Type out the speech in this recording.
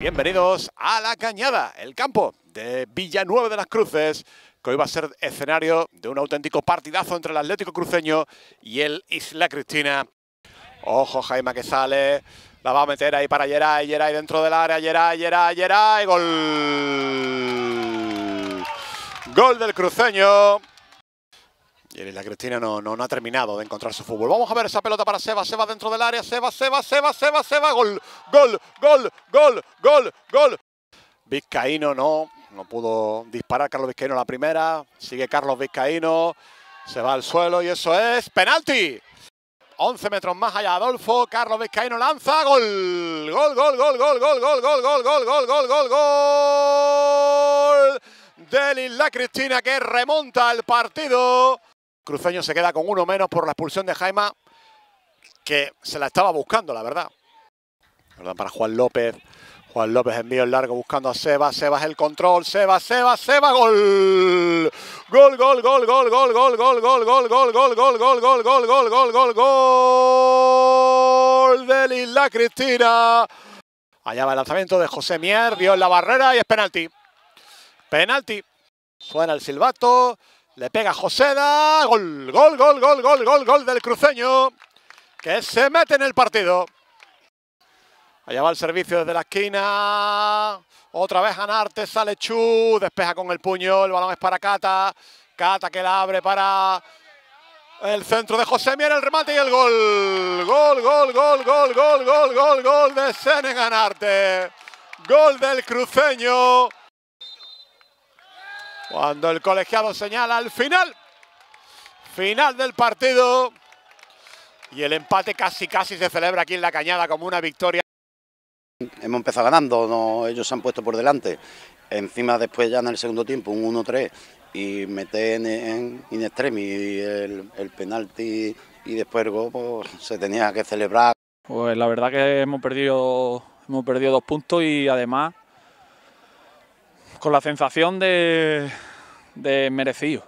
Bienvenidos a La Cañada, el campo de Villanueva de las Cruces, que hoy va a ser escenario de un auténtico partidazo entre el Atlético Cruceño y el Isla Cristina. Ojo Jaime que sale, la va a meter ahí para Yeray, Yeray dentro del área, Yera, Yera, Yeray, gol. Gol del Cruceño la Cristina no, ha terminado de encontrar su fútbol. Vamos a ver esa pelota para Seba. Seba dentro del área. Seba, Seba, Seba, Seba, Seba. Gol, gol, gol, gol, gol, gol. Vizcaíno no, no pudo disparar Carlos Vizcaíno la primera. Sigue Carlos Vizcaíno. Se va al suelo y eso es penalti. 11 metros más allá Adolfo. Carlos Vizcaíno lanza. Gol, gol, gol, gol, gol, gol, gol, gol, gol, gol, gol, gol, gol, gol. Delis La Cristina que remonta el partido. Cruceño se queda con uno menos por la expulsión de Jaima, que se la estaba buscando, la verdad. para Juan López. Juan López envío el largo buscando a Seba es el control. Seba, Seba, Seba. Gol. Gol, gol, gol, gol, gol, gol, gol, gol, gol, gol, gol, gol, gol, gol, gol, gol, gol, gol, gol. De Lila Cristina. Allá va el lanzamiento de José Mier. Dio en la barrera y es penalti. Penalti. Suena el silbato. Le pega Joseda. Gol, gol, gol, gol, gol, gol, gol del cruceño. Que se mete en el partido. Allá va el servicio desde la esquina. Otra vez Anarte, sale Chu. Despeja con el puño. El balón es para Cata. Cata que la abre para el centro de José mira el remate y el gol. Gol, gol, gol, gol, gol, gol, gol, gol de Anarte, Gol del cruceño. Cuando el colegiado señala al final, final del partido. Y el empate casi casi se celebra aquí en la cañada como una victoria. Hemos empezado ganando, ellos se han puesto por delante. Encima después ya en el segundo tiempo, un 1-3 y meten en, in extremis el, penalti y después el gol, pues, se tenía que celebrar. Pues la verdad que hemos perdido, hemos perdido dos puntos y además con la sensación de, de merecido.